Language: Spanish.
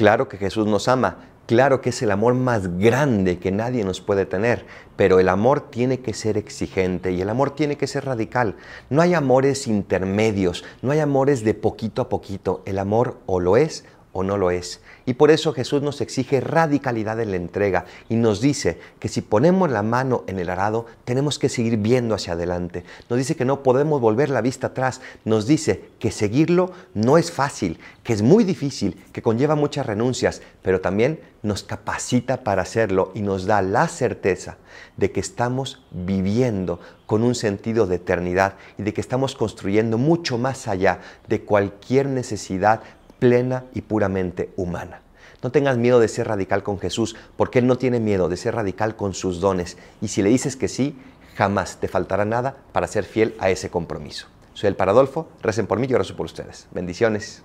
Claro que Jesús nos ama, claro que es el amor más grande que nadie nos puede tener, pero el amor tiene que ser exigente y el amor tiene que ser radical. No hay amores intermedios, no hay amores de poquito a poquito, el amor o lo es o no lo es. Y por eso Jesús nos exige radicalidad en la entrega y nos dice que si ponemos la mano en el arado, tenemos que seguir viendo hacia adelante. Nos dice que no podemos volver la vista atrás. Nos dice que seguirlo no es fácil, que es muy difícil, que conlleva muchas renuncias, pero también nos capacita para hacerlo y nos da la certeza de que estamos viviendo con un sentido de eternidad y de que estamos construyendo mucho más allá de cualquier necesidad plena y puramente humana. No tengas miedo de ser radical con Jesús, porque Él no tiene miedo de ser radical con sus dones. Y si le dices que sí, jamás te faltará nada para ser fiel a ese compromiso. Soy el Paradolfo, recen por mí y soy por ustedes. Bendiciones.